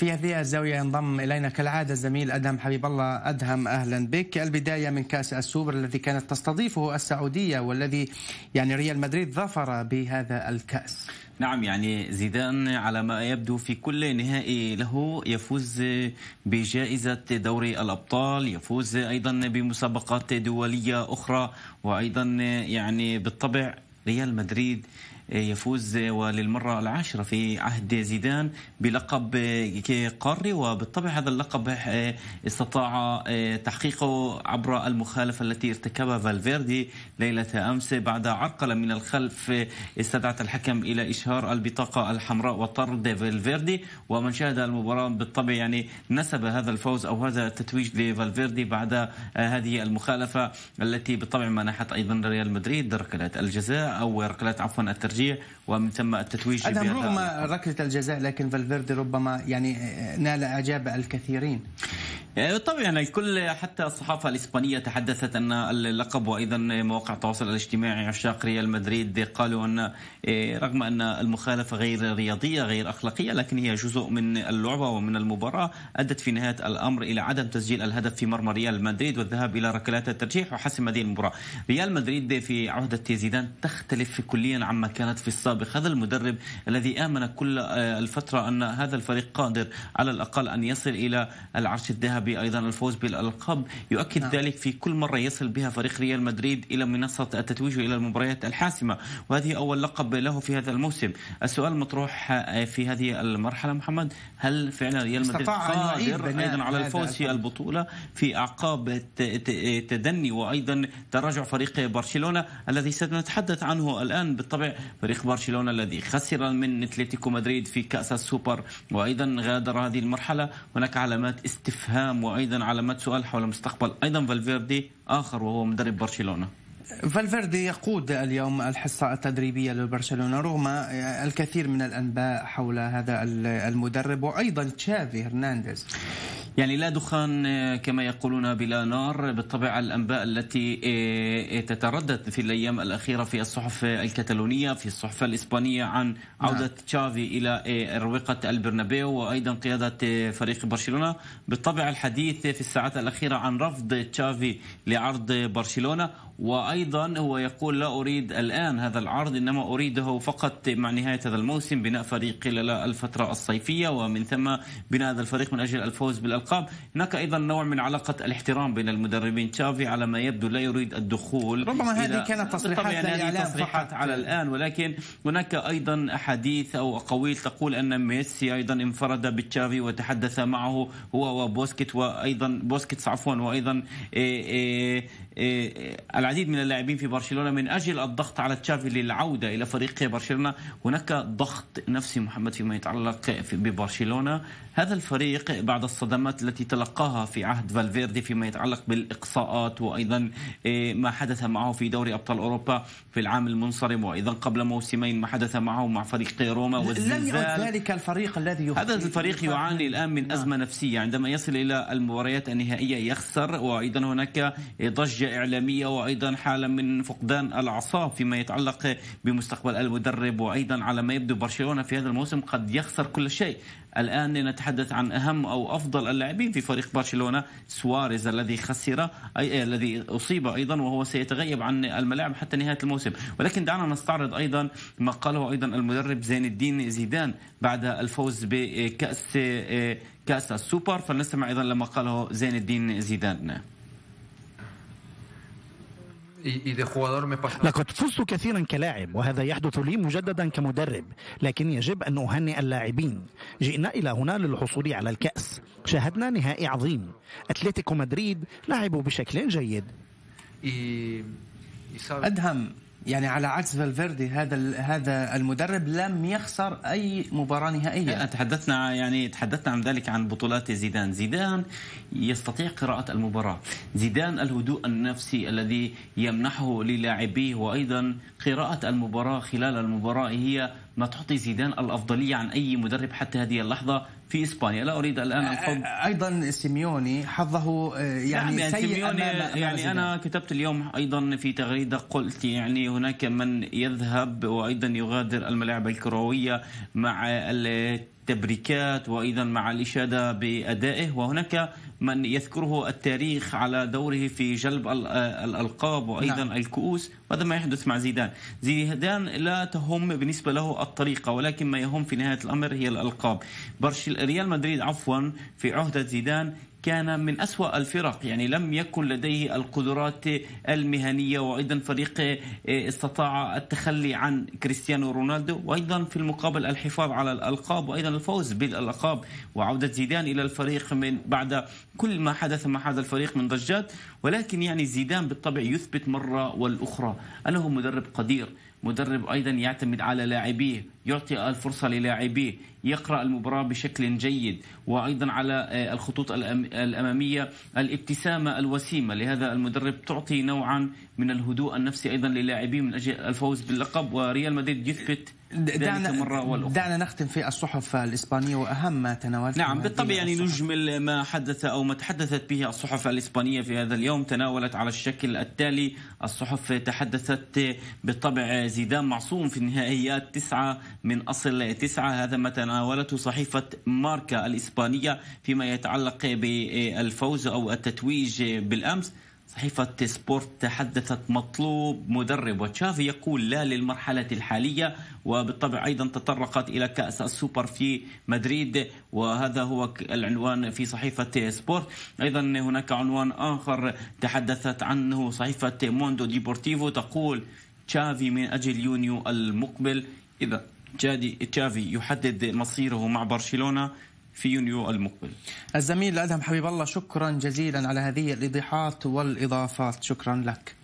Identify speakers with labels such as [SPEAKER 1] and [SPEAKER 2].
[SPEAKER 1] في هذه الزاوية ينضم إلينا كالعادة الزميل أدهم حبيب الله أدهم أهلا بك البداية من كأس السوبر الذي كانت تستضيفه السعودية والذي يعني ريال مدريد ظفر بهذا الكأس
[SPEAKER 2] نعم يعني زيدان على ما يبدو في كل نهائي له يفوز بجائزة دوري الأبطال يفوز أيضا بمسابقات دولية أخرى وأيضا يعني بالطبع ريال مدريد إيه، يفوز وللمرة العاشرة في عهد زيدان بلقب إيه، قاري وبالطبع هذا اللقب إيه، استطاع تحقيقه عبر المخالفة التي ارتكبها فالفيردي ليلة أمس بعد عرقلة من الخلف استدعت الحكم إلى إشهار البطاقة الحمراء وطرد فالفيردي ومن شاهد المباراة بالطبع يعني نسب هذا الفوز أو هذا التتويج لفالفيردي بعد هذه المخالفة التي بالطبع منحت أيضا ريال مدريد ركلات الجزاء أو ركلات عفوا الترجيح الترجيح ومن ثم التتويج هذا رغم
[SPEAKER 1] ركلة الجزاء لكن فالفيردي ربما يعني نال إعجاب الكثيرين
[SPEAKER 2] يعني طبعا يعني الكل حتى الصحافة الإسبانية تحدثت أن اللقب وأيضا مواقع التواصل الاجتماعي عشاق ريال مدريد قالوا أن إيه، رغم أن المخالفة غير رياضية غير أخلاقية لكن هي جزء من اللعبة ومن المباراة أدت في نهاية الأمر إلى عدم تسجيل الهدف في مرمى ريال مدريد والذهاب إلى ركلات الترجيح وحسم هذه المباراة ريال مدريد في عهدة زيدان تختلف كليا عما كانت في السابق هذا المدرب الذي آمن كل آه، الفترة أن هذا الفريق قادر على الأقل أن يصل إلى العرش الذهبي بأيضا الفوز بالألقاب يؤكد نعم. ذلك في كل مرة يصل بها فريق ريال مدريد إلى منصة التتويج الى المباريات الحاسمة وهذه أول لقب له في هذا الموسم السؤال المطروح آه، في هذه المرحلة محمد هل فعلا ريال مدريد قادر أيضا على الفوز في البطولة في أعقاب تدني وأيضا تراجع فريق برشلونة الذي سنتحدث عنه الآن بالطبع فريق برشلونة الذي خسر من أتلتيكو مدريد في كأس السوبر وأيضا غادر هذه المرحلة هناك علامات استفهام الختام وايضا علامات سؤال حول مستقبل ايضا فالفيردي اخر وهو مدرب برشلونه
[SPEAKER 1] فالفيردي يقود اليوم الحصة التدريبية لبرشلونة رغم الكثير من الأنباء حول هذا المدرب وأيضا تشافي هرنانديز
[SPEAKER 2] يعني لا دخان آه، كما يقولون بلا نار بالطبع الأنباء التي آه، آه، تتردد في الأيام الأخيرة في الصحف الكتالونية في الصحف الإسبانية عن نعم. عودة نعم. تشافي إلى أروقة البرنابيو وأيضا قيادة فريق برشلونة بالطبع الحديث في الساعات الأخيرة عن رفض تشافي لعرض برشلونة وأيضا هو يقول لا أريد الآن هذا العرض إنما أريده فقط مع نهاية هذا الموسم بناء فريق خلال الفترة الصيفية ومن ثم بناء هذا الفريق من أجل الفوز بالألقاب الألقاب هناك أيضا نوع من علاقة الاحترام بين المدربين تشافي على ما يبدو لا يريد الدخول ربما هذه كانت تصريحات يعني هذه تصريحات على الآن ولكن هناك أيضا أحاديث أو أقاويل تقول أن ميسي أيضا انفرد بتشافي وتحدث معه هو وبوسكيت وأيضا بوسكيتس عفوا وأيضا إيه،, إيه إيه العديد من اللاعبين في برشلونة من أجل الضغط على تشافي للعودة إلى فريق برشلونة هناك ضغط نفسي محمد فيما يتعلق ببرشلونة هذا الفريق بعد الصدمات القرارات التي تلقاها في عهد فالفيردي فيما يتعلق بالإقصاءات وأيضا آه، ما حدث معه في دوري أبطال أوروبا في العام المنصرم وأيضا قبل موسمين ما حدث معه مع فريق روما والزلزال لم يعد
[SPEAKER 1] ذلك الفريق الذي هذا
[SPEAKER 2] الفريق يعاني الآن من نعم. أزمة نفسية عندما يصل إلى المباريات النهائية يخسر وأيضا هناك ضجة إعلامية وأيضا حالة من فقدان الأعصاب فيما يتعلق بمستقبل المدرب وأيضا على ما يبدو برشلونة في هذا الموسم قد يخسر كل شيء الآن لنتحدث عن أهم أو أفضل اللاعبين في فريق برشلونة سواريز الذي خسر أي الذي أصيب أيضا وهو سيتغيب عن الملاعب حتى نهاية الموسم ولكن دعنا نستعرض أيضا ما قاله أيضا المدرب زين الدين زيدان بعد الفوز بكأس كأس السوبر فلنستمع أيضا لما قاله زين الدين زيدان
[SPEAKER 1] لقد فزت كثيرا كلاعب وهذا يحدث لي مجددا كمدرب لكن يجب أن أهنئ اللاعبين جئنا إلى هنا للحصول على الكأس شاهدنا نهائي عظيم أتلتيكو مدريد لعبوا بشكل جيد أدهم يعني على عكس فالفيردي هذا هذا المدرب لم يخسر اي مباراه نهائيه
[SPEAKER 2] تحدثنا يعني تحدثنا عن ذلك عن بطولات زيدان زيدان يستطيع قراءه المباراه زيدان الهدوء النفسي الذي يمنحه للاعبيه وايضا قراءه المباراه خلال المباراه هي ما تعطي زيدان الافضليه عن اي مدرب حتى هذه اللحظه في اسبانيا لا اريد الان أخذ
[SPEAKER 1] ايضا سيميوني حظه آه، نعم، يعني يعني سيء سيميوني أمام يعني, يعني انا
[SPEAKER 2] كتبت اليوم ايضا في تغريده قلت يعني هناك من يذهب وايضا يغادر الملاعب الكرويه مع تبريكات وايضا مع الاشاده بادائه وهناك من يذكره التاريخ على دوره في جلب الالقاب وايضا نعم. الكؤوس وهذا ما يحدث مع زيدان زيدان لا تهم بالنسبه له الطريقه ولكن ما يهم في نهايه الامر هي الالقاب برشل ريال مدريد عفوا في عهده زيدان كان من أسوأ الفرق يعني لم يكن لديه القدرات المهنية وأيضا فريق آه، استطاع التخلي عن كريستيانو رونالدو وأيضا في المقابل الحفاظ على الألقاب وأيضا الفوز بالألقاب وعودة زيدان إلى الفريق من بعد كل ما حدث مع هذا الفريق من ضجات ولكن يعني زيدان بالطبع يثبت مرة والأخرى أنه مدرب قدير مدرب أيضا يعتمد على لاعبيه يعطي الفرصة للاعبيه يقرأ المباراة بشكل جيد وأيضا على آه، الخطوط الأمامية الابتسامة الوسيمة لهذا المدرب تعطي نوعا من الهدوء النفسي أيضا للاعبيه من أجل الفوز باللقب وريال مدريد
[SPEAKER 1] يثبت دعنا مرة دعنا نختم في الصحف الإسبانية وأهم ما تناولته نعم بالطبع يعني
[SPEAKER 2] نجمل ما حدث أو ما تحدثت به الصحف الإسبانية في هذا اليوم تناولت على الشكل التالي الصحف تحدثت بالطبع زيدان معصوم في النهائيات تسعة من أصل تسعة هذا ما تناولته صحيفة ماركا الإسبانية فيما يتعلق بالفوز أو التتويج بالأمس صحيفة سبورت تحدثت مطلوب مدرب وتشافي يقول لا للمرحلة الحالية وبالطبع أيضا تطرقت إلى كأس السوبر في مدريد وهذا هو العنوان في صحيفة سبورت أيضا هناك عنوان آخر تحدثت عنه صحيفة موندو ديبورتيفو تقول تشافي من أجل يونيو المقبل إذا تشافي يحدد مصيره مع برشلونة في يونيو
[SPEAKER 1] المقبل الزميل أدهم حبيب الله شكرا جزيلا على هذه الإيضاحات والإضافات شكرا لك